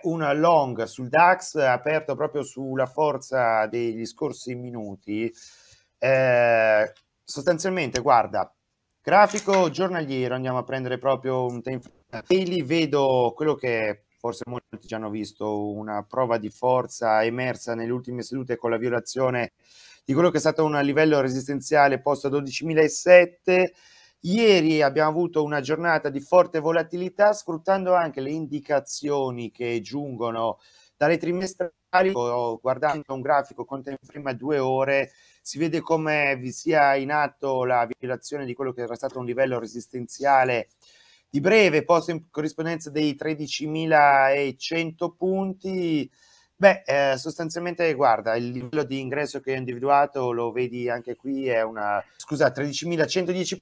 c'è un long sul DAX aperto proprio sulla forza degli scorsi minuti. Eh, sostanzialmente, guarda, grafico giornaliero, andiamo a prendere proprio un tempo. E lì vedo quello che forse molti già hanno visto, una prova di forza emersa nelle ultime sedute con la violazione di quello che è stato un livello resistenziale posto a 12.007 Ieri abbiamo avuto una giornata di forte volatilità sfruttando anche le indicazioni che giungono dalle trimestrali, oh, guardando un grafico con tempo prima due ore, si vede come vi sia in atto la violazione di quello che era stato un livello resistenziale di breve, posto in corrispondenza dei 13.100 punti. Beh, eh, sostanzialmente, guarda, il livello di ingresso che ho individuato, lo vedi anche qui, è una, scusa, 13.110 punti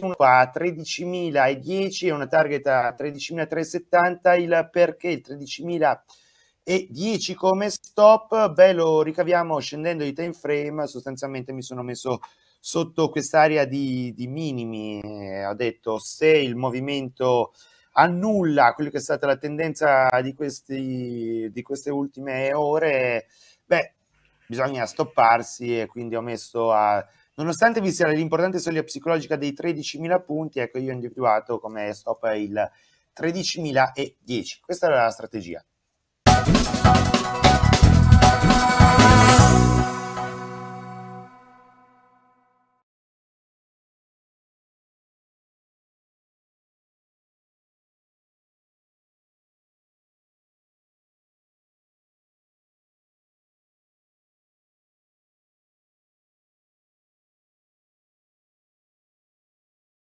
uno a 13.010 e una target a 13.370, il perché il 13.010 come stop, beh lo ricaviamo scendendo di time frame, sostanzialmente mi sono messo sotto quest'area di, di minimi, eh, ho detto se il movimento annulla quello che è stata la tendenza di, questi, di queste ultime ore, beh bisogna stopparsi e quindi ho messo a Nonostante vi sia l'importante soglia psicologica dei 13.000 punti, ecco io ho individuato come stop il 13.010. Questa era la strategia.